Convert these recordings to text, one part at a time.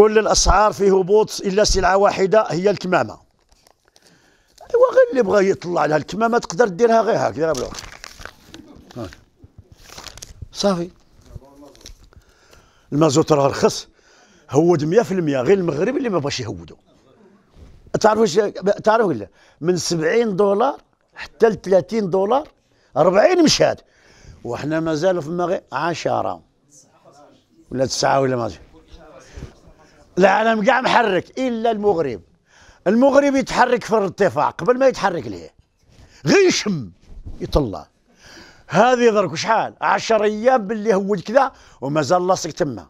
كل الاسعار في هبوط الا سلعه واحده هي الكمامه ايوا غير اللي بغى يطلع لها الكمامه تقدر ديرها غير هكذا بلوك صافي المازوت راه رخص هود 100% غير المغرب اللي ما بغاش يهودو تعرفوا واش تعرفوا ولا من 70 دولار حتى ل 30 دولار 40 مشات وحنا مازالوا فما غير 10 ولا 9 ولا ما العالم كاع محرك الا المغرب المغرب يتحرك في الارتفاع قبل ما يتحرك ليه غير يشم يطلع هذه درك شحال 10 ايام باللي هو كذا ومازال لاصق تما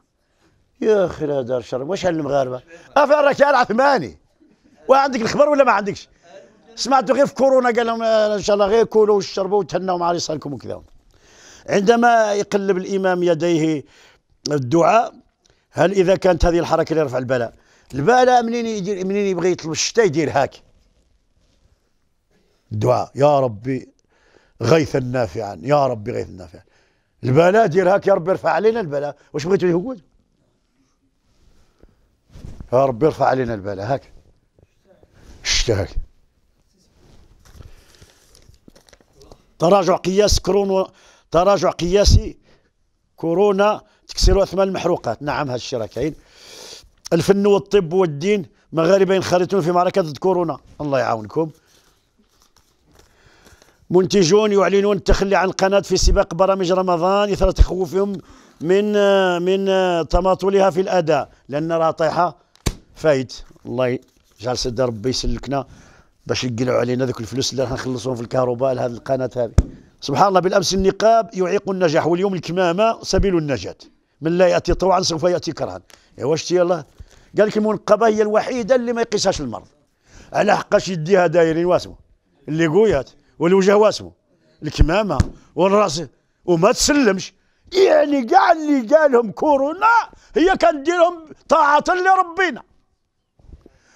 يا اخي لا دار شر واش هالمغاربه افرك يا العثماني وعندك الخبر ولا ما عندكش سمعتوا غير في كورونا قال لهم ان شاء الله غير كولوا وشربوا وتهناوا مع رسالكم وكذا عندما يقلب الامام يديه الدعاء هل اذا كانت هذه الحركه اللي رفع البلاء البلاء منين يدير منين يبغي يطلب الشتاء يدير هاك الدعاء يا ربي غيثا نافعا يا ربي غيثا نافعا البلاء دير هاك يا ربي ارفع علينا البلاء واش بغيتو يهود يا ربي ارفع علينا البلاء هاك الشتاء هاك تراجع قياس كورونا تراجع قياسي كورونا تكسيروا أثمان المحروقات نعم راه كاين الفن والطب والدين مغاربة ينخرطون في معركة ضد كورونا الله يعاونكم منتجون يعلنون التخلي عن القناة في سباق برامج رمضان إثر تخوفهم من من تماطلها في الأداء لأن راه طايحة فايت الله يجعل سيدي ربي يسلكنا باش يقلعوا علينا ذوك الفلوس اللي راح نخلصهم في الكهرباء لهذه القناة هذه سبحان الله بالأمس النقاب يعيق النجاح واليوم الكمامة سبيل النجاة من لا يأتي طوعا سوف يأتي كرها ايوا شتي الله قال لك المنقبه هي الوحيده اللي ما يقيسهاش المرض على حقاش يديها دايرين واسمو اللي قويات والوجه واسمو الكمامه والراس وما تسلمش يعني كاع اللي قالهم كورونا هي كنديرهم طاعه لربنا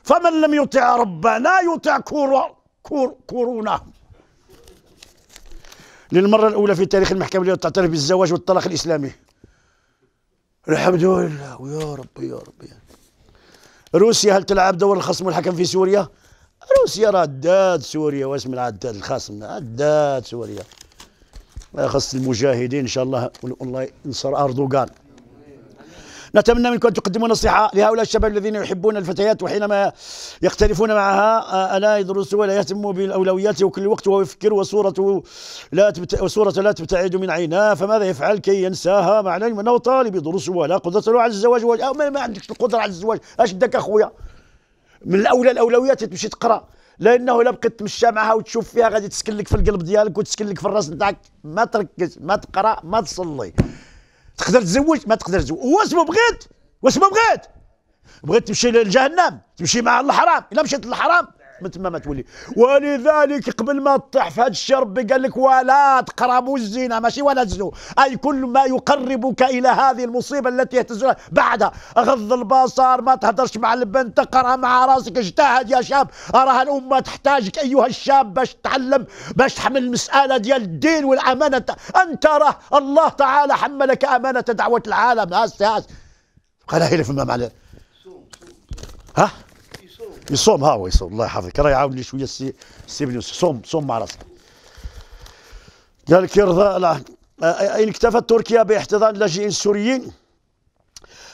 فمن لم يطع ربنا يطع كورو كور كورونا للمره الاولى في تاريخ المحكمه اللي تعترف بالزواج والطلاق الاسلامي الحمد لله ويا ربي يا ربي روسيا هل تلعب دور الخصم والحكم في سوريا؟ روسيا راه عدات سوريا واسم عدات الخصم عدات سوريا خاص المجاهدين ان شاء الله والله ينصر اردوغان نتمنى منكم أن تقدموا نصيحة لهؤلاء الشباب الذين يحبون الفتيات وحينما يختلفون معها آه، الا يدرسوا ولا يهتموا بالأولويات وكل وقت ويفكر وصورته لا تبت... وصورته لا تبتعد من عيناه فماذا يفعل كي ينساها مع العلم أنه طالب يدرس ولا قدرة له على الزواج و... ما, عندكش عندك القدرة على الزواج أشدك أخويا من الأولى الأولويات تمشي تقرأ لانه الا بقيت تمشى معها وتشوف فيها غادي تسكن لك في القلب ديالك وتسكن لك في الراس نتاعك ما تركز ما تقرا ما تصلي تقدر تزوج ما تقدر تزوج واش ما بغيت واش ما بغيت بغيت تمشي لجهنم تمشي مع الحرام الا مشيت للحرام من تما ما تولي ولذلك قبل ما تطيح في هذا ربي قال لك ولا تقربوا الزنا ماشي ولا الزنا اي كل ما يقربك الى هذه المصيبه التي يهتزونها بعدها غض البصر ما تهدرش مع البنت تقرا مع راسك اجتهد يا شاب اراها الامه تحتاجك ايها الشاب باش تتعلم باش تحمل المساله ديال الدين والامانه انت راه الله تعالى حملك امانه دعوه العالم هاس هاس قال هي فما معلش ها يصوم ها هو يصوم الله يحفظك راه يعاون لي شويه السي السي بن يوسف صوم صوم مع راسك قال لك يرضى ان اكتفت تركيا باحتضان اللاجئين السوريين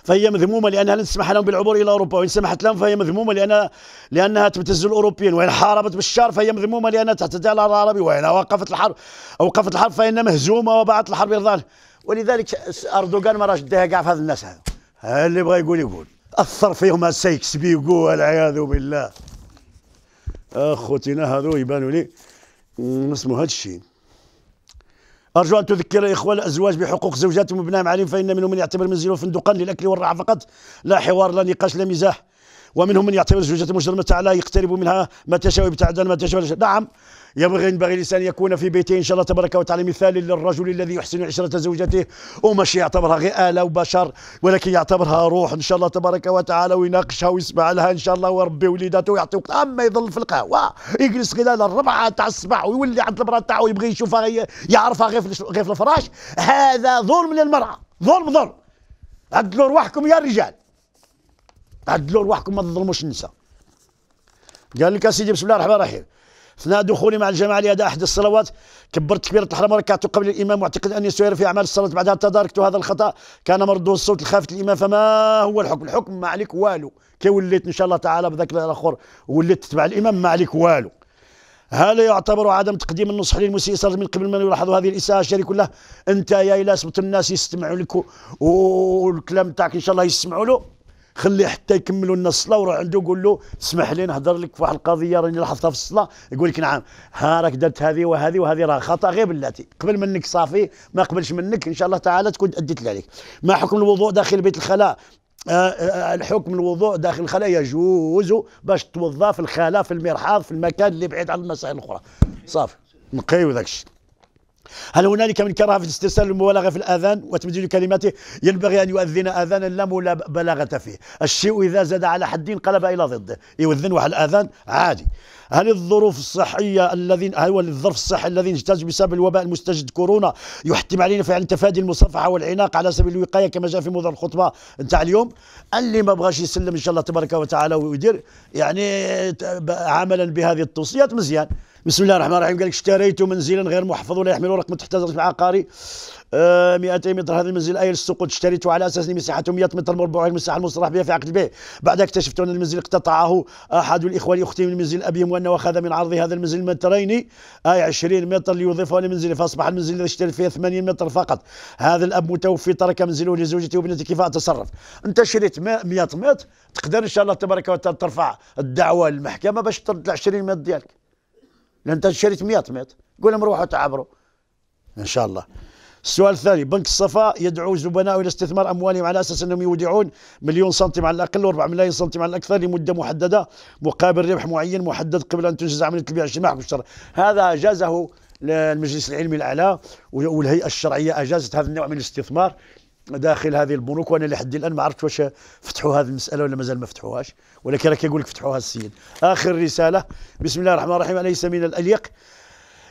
فهي مذمومه لانها لن تسمح لهم بالعبور الى اوروبا وان سمحت لهم فهي مذمومه لانها لانها تبتز الاوروبيين وان حاربت بالشر فهي مذمومه لانها تعتدي على العربي وان وقفت الحرب اوقفت الحرب فان مهزومه وبعت الحرب يرضى ولذلك اردوغان ما راش ديها كاع في هذا الناس هذا اللي بغى يقول يقول اثر فيهم السايكس بيغو والعياذ بالله اخوتنا هذو يبانوا لي اسمه هذا الشيء أرجو أن تذكر الإخوة الأزواج بحقوق زوجاتهم وابنائهم عليهم فإن منهم من يعتبر منزله فندقا للأكل والرعى فقط لا حوار لا نقاش لا مزاح ومنهم من يعتبر زوجة مجرمة تعالى يقترب منها ما تشاء ويبتعد ما تشاء نعم يبغي ينبغي الانسان يكون في بيته ان شاء الله تبارك وتعالى مثال للرجل الذي يحسن عشره زوجته وماشي يعتبرها غير اله وبشر ولكن يعتبرها روح ان شاء الله تبارك وتعالى ويناقشها ويسمع لها ان شاء الله ويربي وليداته ويعطي وقت اما يظل في القهوه يجلس خلال الربعه تاع الصباح ويولي عند المراه تاعو يبغي يشوفها غي يعرفها غير غير في الفراش هذا ظلم للمراه ظلم ظلم عدلوا رواحكم يا رجال عدلوا رواحكم ما تظلموش النساء قال لك سيدي بسم الله الرحمن الرحيم اثناء دخولي مع الجماعه لاداء احد الصلوات كبرت كبيرة الحرم وركعت قبل الامام واعتقد اني سير في اعمال الصلاه بعدها تداركت هذا الخطا كان مردو الصوت لخافه الامام فما هو الحكم الحكم ما عليك والو كي وليت ان شاء الله تعالى بذاك الاخر وليت تتبع الامام ما عليك والو هل يعتبر عدم تقديم النصح للمسيء صار من قبل من يلاحظ هذه الاساءه الشريك له انت يا الى سبت الناس يستمعوا لك والكلام تاعك ان شاء الله يسمعوا له خليه حتى يكملوا لنا الصلاه وروح عنده قول له اسمح لي نهضر لك في واحد القضيه راني لاحظتها في الصلاه يقول لك نعم ها راك درت هذه وهذه وهذه راه خطا غير بلاتي قبل منك صافي ما قبلش منك ان شاء الله تعالى تكون اديت عليك ما حكم الوضوء داخل بيت الخلاء آه، آه، آه، الحكم الوضوء داخل الخلاء يجوز باش توضا في الخلاء في المرحاض في المكان اللي بعيد عن المسائل الاخرى صافي نقيو داك الشيء هل هنالك من كراهه في الاسترسال والمبالغه في الاذان وتمديد كلماته ينبغي ان يؤذن اذانا لا بلاغه فيه الشيء اذا زاد على حد انقلب الى ضده يؤذن واحد الاذان عادي هل الظروف الصحيه الذين هو الظرف الصحي الذي اجتاز بسبب الوباء المستجد كورونا يحتم علينا فعلا تفادي المصافحه والعناق على سبيل الوقايه كما جاء في موضوع الخطبه نتاع اليوم اللي ما بغاش يسلم ان شاء الله تبارك وتعالى ويدير يعني عملا بهذه التوصيات مزيان بسم الله الرحمن الرحيم قال لك اشتريت منزلا غير محفظ ولا يحمل رقم تحت في عقاري 200 آه، متر هذا المنزل اي السقوط اشتريته على اساس ان مساحته 100 متر مربع المساحه المصرح بها في عقد البيع بعد اكتشفت ان المنزل اقتطعه احد الاخوه لاختي من منزل ابيهم وانه اخذ من عرض هذا المنزل مترين اي 20 متر ليضيفه لمنزله فاصبح المنزل الذي اشتريت فيه 80 متر فقط هذا الاب متوفي ترك منزله لزوجته وابنته كيف اتصرف انت شريت 100 متر تقدر ان شاء الله تبارك وتعالى ترفع الدعوه للمحكمه باش ترد 20 متر ديالك لان انت شريت 100 متر قول لهم روحوا تعبروا ان شاء الله السؤال الثاني بنك الصفاء يدعو زبنائه الى استثمار اموالهم على اساس انهم يودعون مليون سنتيم على الاقل و4 ملايين سنتيم على الاكثر لمده محدده مقابل ربح معين محدد قبل ان تنجز عمليه البيع الاجتماعي والشراء هذا اجازه المجلس العلمي الاعلى والهيئه الشرعيه اجازت هذا النوع من الاستثمار داخل هذه البنوك وانا لحد الان ما عرفت واش فتحوا هذه المساله ولا مازال ما فتحوهاش ولكن راه كيقول لك فتحوها السيد اخر رساله بسم الله الرحمن الرحيم اليس من الاليق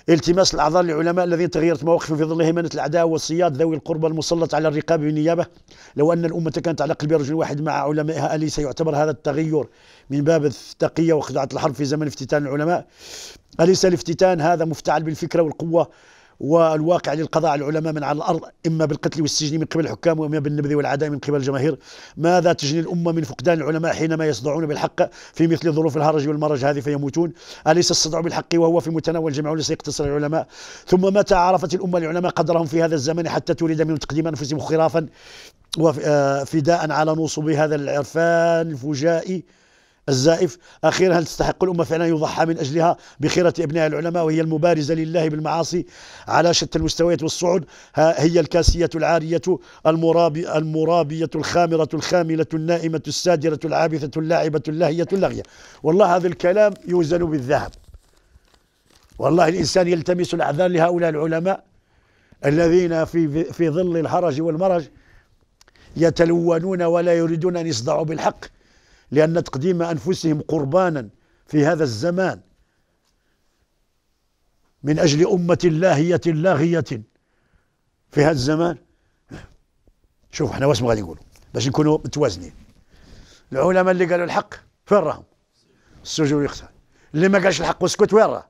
التماس الاعضاء للعلماء الذين تغيرت مواقفهم في ظل هيمنه الاعداء والصياد ذوي القربى المسلط على الرقاب بالنيابه لو ان الامه كانت على قلب رجل واحد مع علمائها اليس يعتبر هذا التغير من باب التقيه وخدعه الحرب في زمن افتتان العلماء اليس الافتتان هذا مفتعل بالفكره والقوه والواقع للقضاء على العلماء من على الارض اما بالقتل والسجن من قبل الحكام واما بالنبذ والعداء من قبل الجماهير ماذا تجني الامه من فقدان العلماء حينما يصدعون بالحق في مثل ظروف الهرج والمرج هذه فيموتون اليس الصدع بالحق وهو في متناول الجميع وليس يقتصر العلماء ثم متى عرفت الامه العلماء قدرهم في هذا الزمن حتى تريد منهم تقديم انفسهم خرافا وفداء آه، على نصب هذا العرفان الفجائي الزائف أخيرا هل تستحق الأمة فعلا يضحى من أجلها بخيرة أبناء العلماء وهي المبارزة لله بالمعاصي على شتى المستويات والصعود هي الكاسية العارية المرابي المرابية الخامرة الخاملة النائمة السادرة العابثة اللاعبة اللاهية اللغية والله هذا الكلام يوزن بالذهب والله الإنسان يلتمس الأعذار لهؤلاء العلماء الذين في في ظل الحرج والمرج يتلونون ولا يريدون أن يصدعوا بالحق لأن تقديم أنفسهم قربانا في هذا الزمان من أجل أمة لاهية لاغية في هذا الزمان شوف احنا واش غادي نقولوا باش نكونوا متوازنين العلماء اللي قالوا الحق فين راهم السجون يقتل اللي ما قالش الحق وسكت وين راه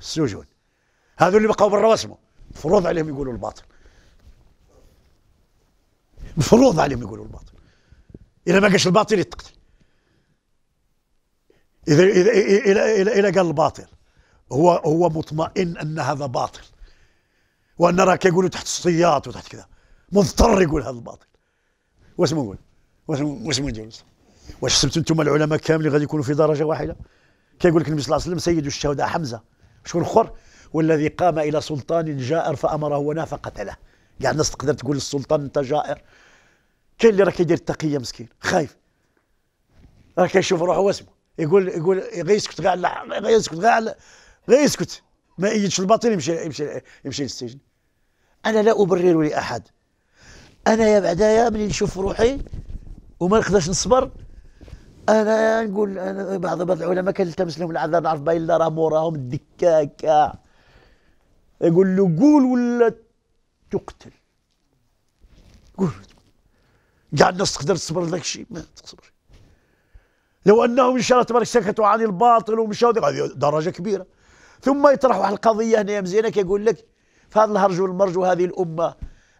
السجون هذو اللي بقاو برا واسمو مفروض عليهم يقولوا الباطل مفروض عليهم يقولوا الباطل اذا ما قالش الباطل يتقتل إذا إذا إلى إلى إلى قال الباطل هو هو مطمئن أن هذا باطل وأن راك يقولوا تحت السياط وتحت كذا مضطر يقول هذا الباطل واش نقول واش واش واش حسبتوا انتم العلماء كاملين غادي يكونوا في درجه واحده كيقول لك النبي صلى الله عليه وسلم سيد الشهداء حمزه شكون اخر والذي قام الى سلطان جائر فامره ونافق فقتله كاع الناس تقدر تقول للسلطان انت جائر كاين اللي راه كيدير التقيه مسكين خايف راه كيشوف روحه واسمه يقول يقول غير يسكت كاع غير يسكت كاع غير يسكت ما يجيش الباطل يمشي يمشي يمشي للسجن انا لا ابرر لاحد انا يا بعدايا ملي نشوف روحي وما نقدرش نصبر انا نقول انا بعض بعض العلماء كنلتمس لهم العذاب نعرف باين لا راه موراهم الدكاكه يقول له قول ولا تقتل قول كاع الناس تقدر تصبر لك شيء ما تصبرش لو انهم ان شاء الله تبارك سكتوا عن الباطل ومشوا هذه درجه كبيره ثم يطرحوا واحد القضيه هنا يا مزينك يقول لك في هذا الهرج والمرج وهذه الامه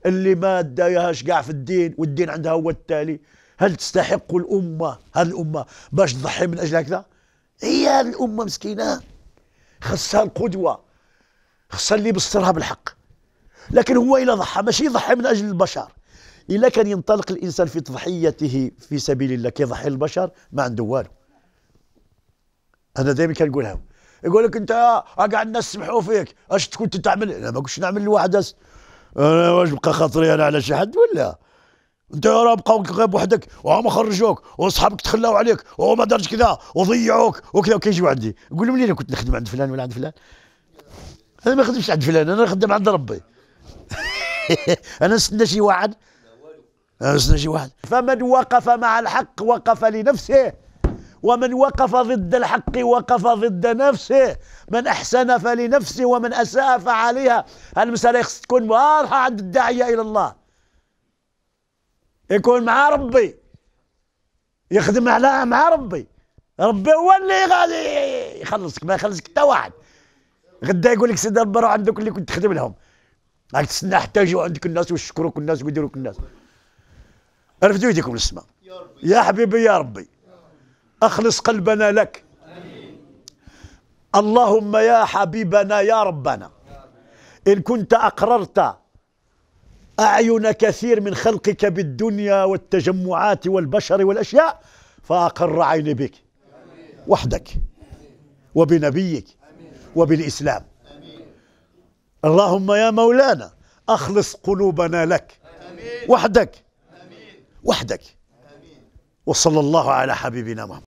اللي ما دايهاش كاع في الدين والدين عندها هو التالي هل تستحق الامه هذه الامه باش تضحي من اجل هكذا هي هذه الامه مسكينه خصها القدوه خصها اللي يبصرها بالحق لكن هو الى ضحى ماشي يضحي من اجل البشر إلا كان ينطلق الإنسان في تضحيته في سبيل الله كيضحي البشر ما عنده والو أنا دائما كنقولها يقول لك أنت كاع الناس سمحوا فيك أش كنت تعمل أنا ما كنتش نعمل لواحد أنا واش بقى خاطري أنا على شي حد ولا انت راه بقاو غير بوحدك وهم خرجوك وأصحابك تخلاو عليك وما دارش كذا وضيعوك وكذا وكيجيو عندي قول لهم انا كنت نخدم عند فلان ولا عند فلان انا ما نخدمش عند فلان انا نخدم عند ربي انا نستنى شي واحد نجي واحد فمن وقف مع الحق وقف لنفسه ومن وقف ضد الحق وقف ضد نفسه من أحسن فلنفسه ومن أساء فعليها المسألة تكون واضحة عند الداعية إلى الله يكون مع ربي يخدم على مع ربي ربي هو اللي غادي يخلصك ما يخلصك حتى واحد غدا يقول لك سيدي ربي عندك اللي كنت تخدم لهم راك تسنى حتى يجيو عندك الناس ويشكروك الناس ويديروك الناس ارفدوا يديكم للسماء يا حبيبي يا ربي اخلص قلبنا لك اللهم يا حبيبنا يا ربنا ان كنت اقررت اعين كثير من خلقك بالدنيا والتجمعات والبشر والاشياء فاقر عيني بك وحدك وبنبيك وبالاسلام اللهم يا مولانا اخلص قلوبنا لك وحدك وحدك وصلى الله على حبيبنا محمد